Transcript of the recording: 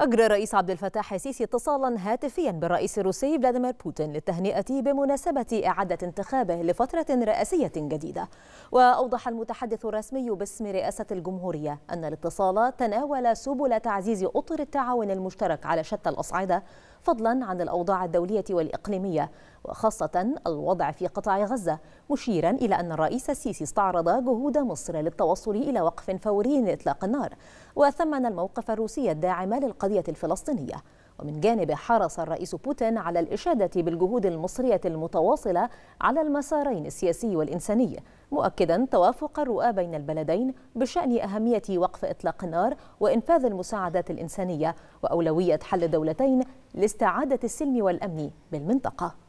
أجرى الرئيس عبد الفتاح السيسي اتصالا هاتفيا بالرئيس الروسي فلاديمير بوتين للتهنئة بمناسبة إعادة انتخابه لفترة رئاسية جديدة وأوضح المتحدث الرسمي باسم رئاسة الجمهورية أن الاتصال تناول سبل تعزيز أطر التعاون المشترك على شتى الأصعدة فضلا عن الأوضاع الدولية والإقليمية وخاصة الوضع في قطاع غزة مشيرا إلى أن الرئيس السيسي استعرض جهود مصر للتوصل إلى وقف فوري لإطلاق النار وثمن الموقف الروسي الداعم للقضية الفلسطينية ومن جانبه حرص الرئيس بوتين على الإشادة بالجهود المصرية المتواصلة على المسارين السياسي والإنساني مؤكدا توافق الرؤى بين البلدين بشأن أهمية وقف إطلاق النار وإنفاذ المساعدات الإنسانية وأولوية حل الدولتين لاستعادة السلم والأمن بالمنطقة